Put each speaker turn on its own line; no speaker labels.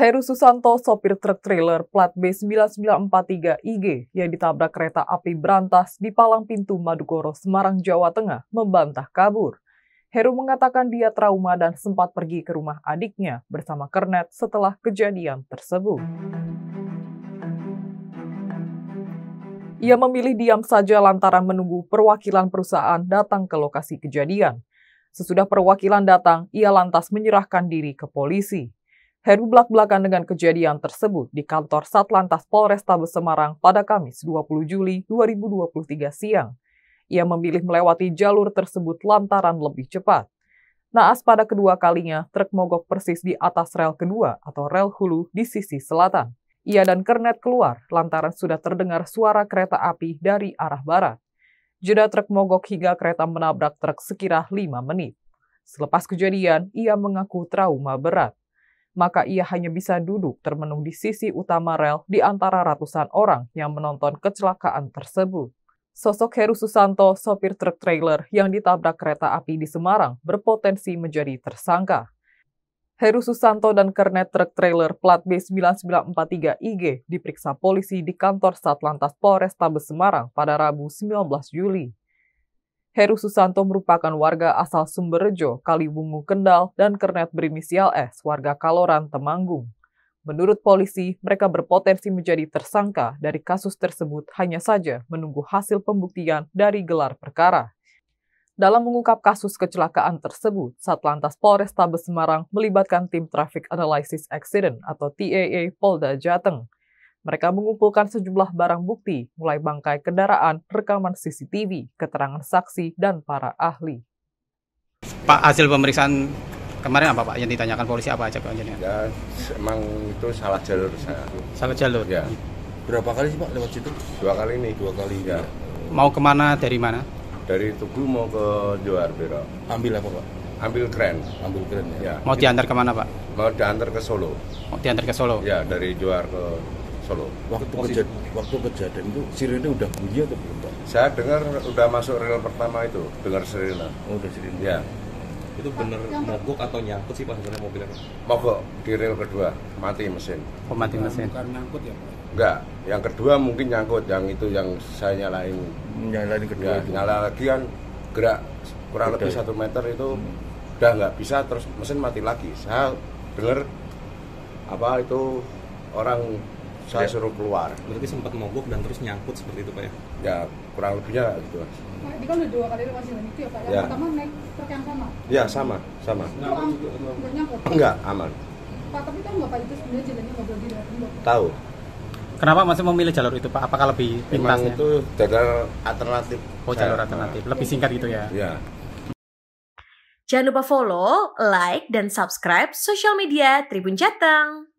Heru Susanto, sopir truk trailer plat B9943IG yang ditabrak kereta api berantas di Palang Pintu Madugoro, Semarang, Jawa Tengah, membantah kabur. Heru mengatakan dia trauma dan sempat pergi ke rumah adiknya bersama kernet setelah kejadian tersebut. Ia memilih diam saja lantaran menunggu perwakilan perusahaan datang ke lokasi kejadian. Sesudah perwakilan datang, ia lantas menyerahkan diri ke polisi. Heru belak-belakan dengan kejadian tersebut di kantor Satlantas Polrestabes Semarang pada Kamis 20 Juli 2023 siang. Ia memilih melewati jalur tersebut lantaran lebih cepat. Naas pada kedua kalinya, truk mogok persis di atas rel kedua atau rel hulu di sisi selatan. Ia dan kernet keluar lantaran sudah terdengar suara kereta api dari arah barat. Jeda truk mogok hingga kereta menabrak truk sekira 5 menit. Selepas kejadian, ia mengaku trauma berat maka ia hanya bisa duduk termenung di sisi utama rel di antara ratusan orang yang menonton kecelakaan tersebut. Sosok Heru Susanto, sopir truk trailer yang ditabrak kereta api di Semarang, berpotensi menjadi tersangka. Heru Susanto dan kernet truk trailer plat B9943IG diperiksa polisi di kantor Satlantas Polrestabes Semarang pada Rabu 19 Juli. Heru Susanto merupakan warga asal Sumberjo, Kalibungu, Kendal, dan kernet berinisial S, warga Kaloran, Temanggung. Menurut polisi, mereka berpotensi menjadi tersangka dari kasus tersebut hanya saja menunggu hasil pembuktian dari gelar perkara. Dalam mengungkap kasus kecelakaan tersebut, Satlantas Polrestabes Semarang melibatkan tim Traffic Analysis Accident atau TAA Polda Jateng – mereka mengumpulkan sejumlah barang bukti, mulai bangkai kendaraan, rekaman CCTV, keterangan saksi, dan para ahli.
Pak, hasil pemeriksaan kemarin apa Pak yang ditanyakan polisi apa aja Pak? Ya, emang itu salah jalur. saya. salah jalur? Ya. Berapa kali sih Pak lewat situ? Dua kali ini. Dua kali, ya. Mau kemana, dari mana? Dari Tugu mau ke Johar Biro. Ambil apa Pak? Ambil keren. Ambil keren ya. ya. Mau diantar kemana Pak? Mau diantar ke Solo. Mau diantar ke Solo? Ya, dari Johar ke Solo. Waktu kejadian, waktu kejadian itu sirine udah bunyi atau belum Pak? Saya dengar udah masuk rel pertama itu, dengar sirine. Oh, udah sirine. Ya. Itu bener mogok atau nyangkut sih Pak sebenarnya mobilnya? Mogok di rel kedua, mati mesin. Oh, mati mesin. Bukan nyangkut ya Pak? Enggak, yang kedua mungkin nyangkut, yang itu yang saya nyalain. Nyalain kedua. Ya, nyala lagi kan gerak kurang lebih satu meter itu hmm. udah nggak bisa terus mesin mati lagi saya dengar apa itu orang saya ya. suruh keluar. Berarti sempat mogok dan terus nyangkut seperti itu pak ya? Ya kurang lebihnya gitu. Pak, nah,
ini kan udah dua kali masih itu ya pak. Yang ya. pertama naik truk yang sama.
Ya sama sama.
Nyangkut aman? Enggak nyangkut. Enggak aman. Pak tapi tahu nggak pak itu sebenarnya jalannya nggak boleh dilihat?
Tahu. Kenapa masih memilih jalur itu Pak? Apakah lebih pintas? Memang ya? itu jalur alternatif. Oh jalur alternatif, lebih ya. singkat gitu ya? Iya.
Jangan lupa follow, like, dan subscribe sosial media Tribun Jateng.